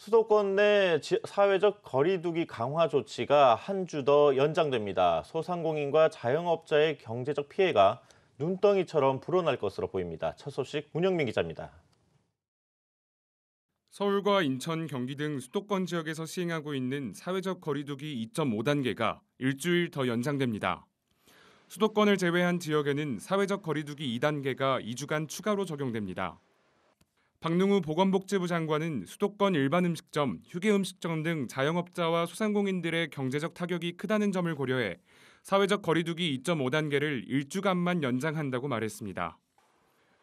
수도권 내 사회적 거리두기 강화 조치가 한 주 더 연장됩니다. 소상공인과 자영업자의 경제적 피해가 눈덩이처럼 불어날 것으로 보입니다. 첫 소식 문영민 기자입니다. 서울과 인천, 경기 등 수도권 지역에서 시행하고 있는 사회적 거리두기 2.5단계가 일주일 더 연장됩니다. 수도권을 제외한 지역에는 사회적 거리두기 2단계가 2주간 추가로 적용됩니다. 박능우 보건복지부 장관은 수도권 일반 음식점, 휴게 음식점 등 자영업자와 소상공인들의 경제적 타격이 크다는 점을 고려해 사회적 거리두기 2.5단계를 1주간만 연장한다고 말했습니다.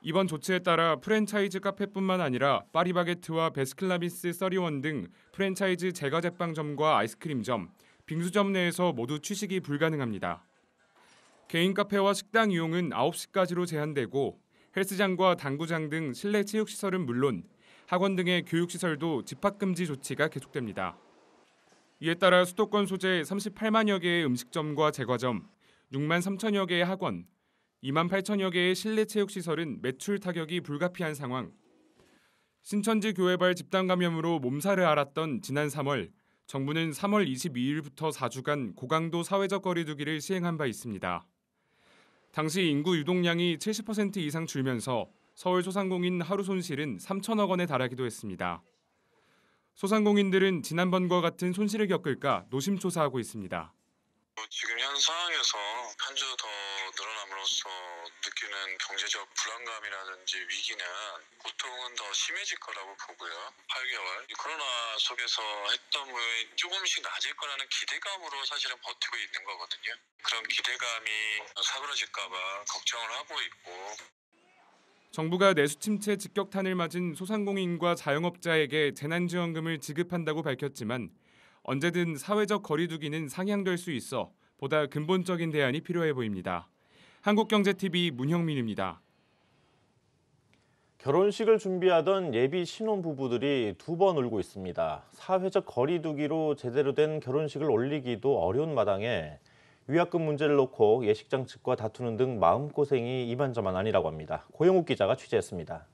이번 조치에 따라 프랜차이즈 카페뿐만 아니라 파리바게트와 베스킨라빈스 써리등 프랜차이즈 제과 제빵점과 아이스크림점, 빙수점 내에서 모두 취식이 불가능합니다. 개인 카페와 식당 이용은 9시까지로 제한되고 헬스장과 당구장 등 실내 체육시설은 물론 학원 등의 교육시설도 집합금지 조치가 계속됩니다. 이에 따라 수도권 소재 38만여 개의 음식점과 제과점, 6만 3천여 개의 학원, 2만 8천여 개의 실내 체육시설은 매출 타격이 불가피한 상황. 신천지 교회발 집단 감염으로 몸살을 앓았던 지난 3월, 정부는 3월 22일부터 4주간 고강도 사회적 거리두기를 시행한 바 있습니다. 당시 인구 유동량이 70% 이상 줄면서 서울 소상공인 하루 손실은 3천억 원에 달하기도 했습니다. 소상공인들은 지난번과 같은 손실을 겪을까 노심초사하고 있습니다. 지금 현 상황에서 한 주 더 늘어남으로써 느끼는 경제적 불안감이라든지 위기는 보통은 더 심해질 거라고 보고요. 8개월 코로나 속에서 했던 분이 조금씩 낮을 거라는 기대감으로 사실은 버티고 있는 거거든요. 그런 기대감이 사그러질까봐 걱정을 하고 있고 정부가 내수침체 직격탄을 맞은 소상공인과 자영업자에게 재난지원금을 지급한다고 밝혔지만 언제든 사회적 거리두기는 상향될 수 있어 보다 근본적인 대안이 필요해 보입니다. 한국경제TV 문형민입니다. 결혼식을 준비하던 예비 신혼 부부들이 두 번 울고 있습니다. 사회적 거리두기로 제대로 된 결혼식을 올리기도 어려운 마당에 위약금 문제를 놓고 예식장 측과 다투는 등 마음고생이 이만저만 아니라고 합니다. 고영욱 기자가 취재했습니다.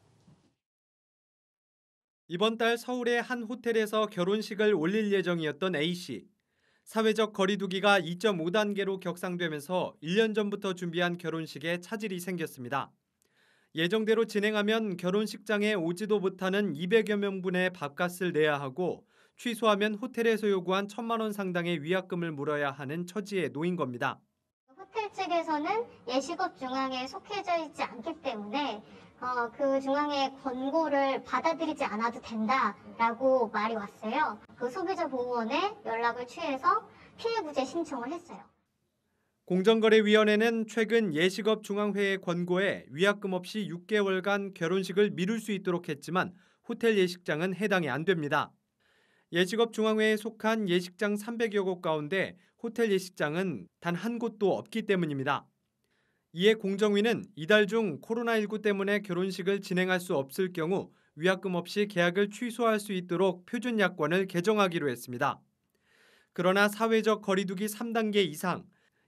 이번 달 서울의 한 호텔에서 결혼식을 올릴 예정이었던 A씨. 사회적 거리두기가 2.5단계로 격상되면서 1년 전부터 준비한 결혼식에 차질이 생겼습니다. 예정대로 진행하면 결혼식장에 오지도 못하는 200여 명분의 밥값을 내야 하고 취소하면 호텔에서 요구한 1천만 원 상당의 위약금을 물어야 하는 처지에 놓인 겁니다. 호텔 측에서는 예식업 중앙에 속해져 있지 않기 때문에 어, 그 중앙의 권고를 받아들이지 않아도 된다라고 말이 왔어요. 그 소비자 보호원에 연락을 취해서 피해구제 신청을 했어요. 공정거래위원회는 최근 예식업 중앙회의 권고에 위약금 없이 6개월간 결혼식을 미룰 수 있도록 했지만 호텔 예식장은 해당이 안 됩니다. 예식업 중앙회에 속한 예식장 300여 곳 가운데 호텔 예식장은 단 한 곳도 없기 때문입니다. 이에 공정위는 이달 중 코로나19 때문에 결혼식을 진행할 수 없을 경우 위약금 없이 계약을 취소할 수 있도록 표준 약관을 개정하기로 했습니다. 그러나 사회적 거리두기 3단계 이상,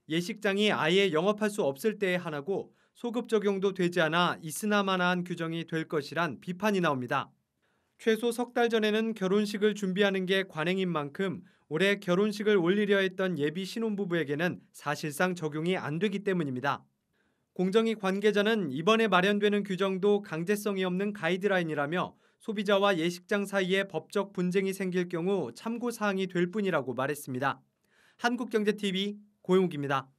예식장이 아예 영업할 수 없을 때의 하나고 소급 적용도 되지 않아 있으나마나한 규정이 될 것이란 비판이 나옵니다. 최소 석 달 전에는 결혼식을 준비하는 게 관행인 만큼 올해 결혼식을 올리려 했던 예비 신혼부부에게는 사실상 적용이 안 되기 때문입니다. 공정위 관계자는 이번에 마련되는 규정도 강제성이 없는 가이드라인이라며 소비자와 예식장 사이에 법적 분쟁이 생길 경우 참고 사항이 될 뿐이라고 말했습니다. 한국경제TV 고용욱입니다.